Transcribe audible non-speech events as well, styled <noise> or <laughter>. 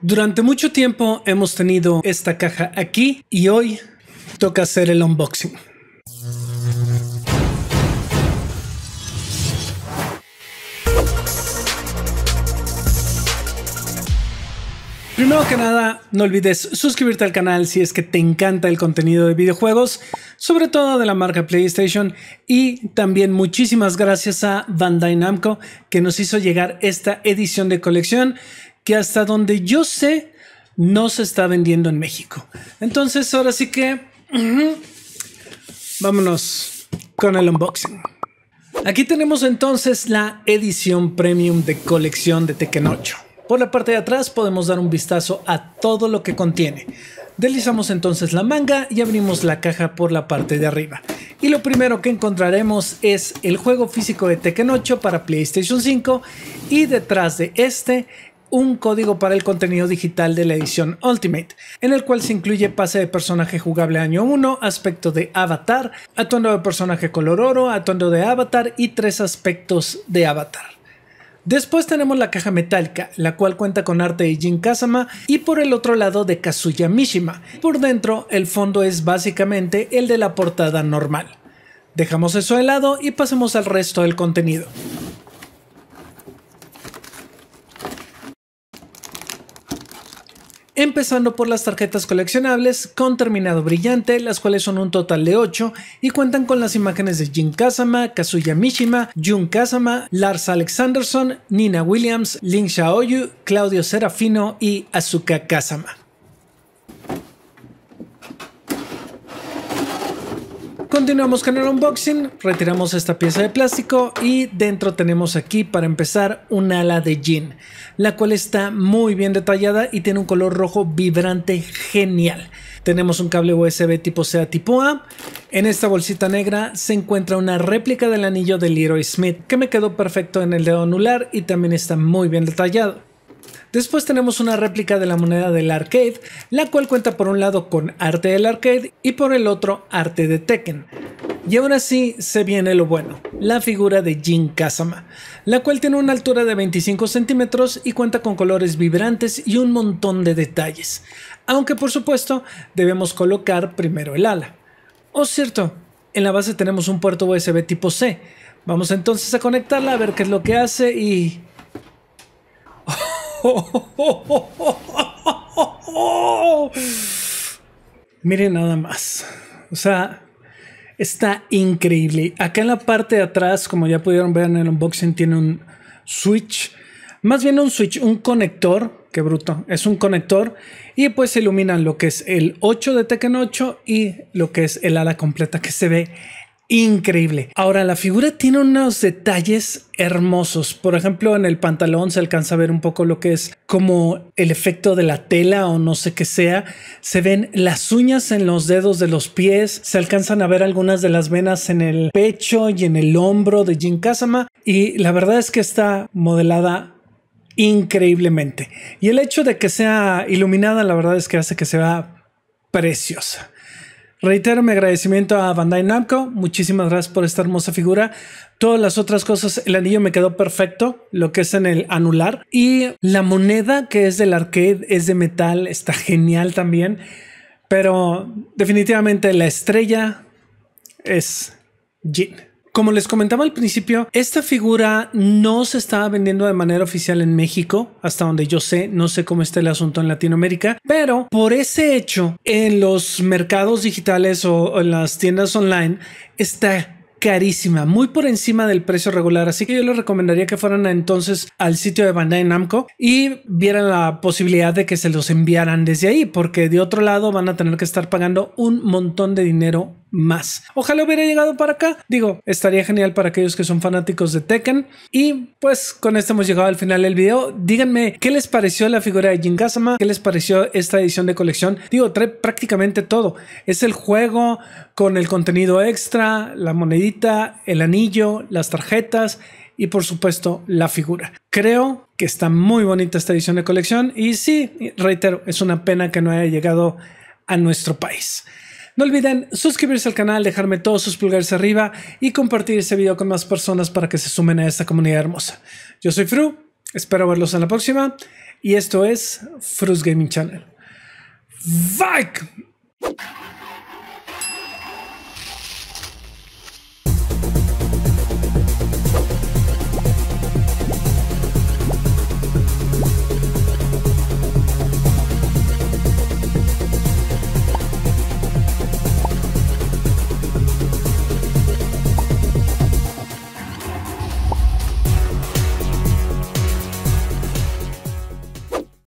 Durante mucho tiempo hemos tenido esta caja aquí y hoy toca hacer el unboxing. Primero que nada, no olvides suscribirte al canal si es que te encanta el contenido de videojuegos, sobre todo de la marca PlayStation, y también muchísimas gracias a Bandai Namco que nos hizo llegar esta edición de colección que hasta donde yo sé no se está vendiendo en México. Entonces, ahora sí que vámonos con el unboxing. Aquí tenemos entonces la edición premium de colección de Tekken 8. Por la parte de atrás podemos dar un vistazo a todo lo que contiene. Deslizamos entonces la manga y abrimos la caja por la parte de arriba. Y lo primero que encontraremos es el juego físico de Tekken 8 para PlayStation 5 y detrás de este un código para el contenido digital de la edición Ultimate, en el cual se incluye pase de personaje jugable año 1, aspecto de avatar, atuendo de personaje color oro, atuendo de avatar y tres aspectos de avatar. Después tenemos la caja metálica, la cual cuenta con arte de Jin Kazama y por el otro lado de Kazuya Mishima. Por dentro, el fondo es básicamente el de la portada normal. Dejamos eso de lado y pasemos al resto del contenido. Empezando por las tarjetas coleccionables con terminado brillante, las cuales son un total de 8 y cuentan con las imágenes de Jin Kazama, Kazuya Mishima, Jun Kazama, Lars Alexanderson, Nina Williams, Lin Xiaoyu, Claudio Serafino y Asuka Kazama. Continuamos con el unboxing, retiramos esta pieza de plástico y dentro tenemos aquí para empezar un ala de jean, la cual está muy bien detallada y tiene un color rojo vibrante genial. Tenemos un cable USB tipo C a tipo A. En esta bolsita negra se encuentra una réplica del anillo de Leroy Smith que me quedó perfecto en el dedo anular y también está muy bien detallado. Después tenemos una réplica de la moneda del arcade, la cual cuenta por un lado con arte del arcade y por el otro arte de Tekken. Y ahora así se viene lo bueno, la figura de Jin Kazama, la cual tiene una altura de 25 centímetros y cuenta con colores vibrantes y un montón de detalles. Aunque por supuesto debemos colocar primero el ala. Oh cierto, en la base tenemos un puerto USB tipo C. Vamos entonces a conectarla a ver qué es lo que hace y... <laughs> Miren nada más. O sea, está increíble. Acá en la parte de atrás, como ya pudieron ver en el unboxing, tiene un switch. Más bien un switch, un conector. Qué bruto. Es un conector. Y pues se iluminan lo que es el 8 de Tekken 8 y lo que es el ala completa que se ve increíble. Ahora, la figura tiene unos detalles hermosos. Por ejemplo, en el pantalón se alcanza a ver un poco lo que es como el efecto de la tela o no sé qué sea. Se ven las uñas en los dedos de los pies. Se alcanzan a ver algunas de las venas en el pecho y en el hombro de jim Kazama. Y la verdad es que está modelada increíblemente. Y el hecho de que sea iluminada, la verdad es que hace que se vea preciosa. Reitero mi agradecimiento a Bandai Namco. Muchísimas gracias por esta hermosa figura. Todas las otras cosas, el anillo me quedó perfecto, lo que es en el anular. Y la moneda que es del arcade es de metal, está genial también. Pero definitivamente la estrella es Jin. Como les comentaba al principio, esta figura no se estaba vendiendo de manera oficial en México, hasta donde yo sé, no sé cómo está el asunto en Latinoamérica, pero por ese hecho, en los mercados digitales o, en las tiendas online, está carísima, muy por encima del precio regular. Así que yo les recomendaría que fueran entonces al sitio de Bandai Namco y vieran la posibilidad de que se los enviaran desde ahí, porque de otro lado van a tener que estar pagando un montón de dinero más. Ojalá hubiera llegado para acá. Digo, estaría genial para aquellos que son fanáticos de Tekken. Y pues con esto hemos llegado al final del video. Díganme qué les pareció la figura de Jin Kazama, qué les pareció esta edición de colección. Digo, trae prácticamente todo. Es el juego con el contenido extra, la monedita, el anillo, las tarjetas y por supuesto la figura. Creo que está muy bonita esta edición de colección y sí, reitero, es una pena que no haya llegado a nuestro país. No olviden suscribirse al canal, dejarme todos sus pulgares arriba y compartir este video con más personas para que se sumen a esta comunidad hermosa. Yo soy Fru, espero verlos en la próxima y esto es Fru's Gaming Channel. ¡Vike!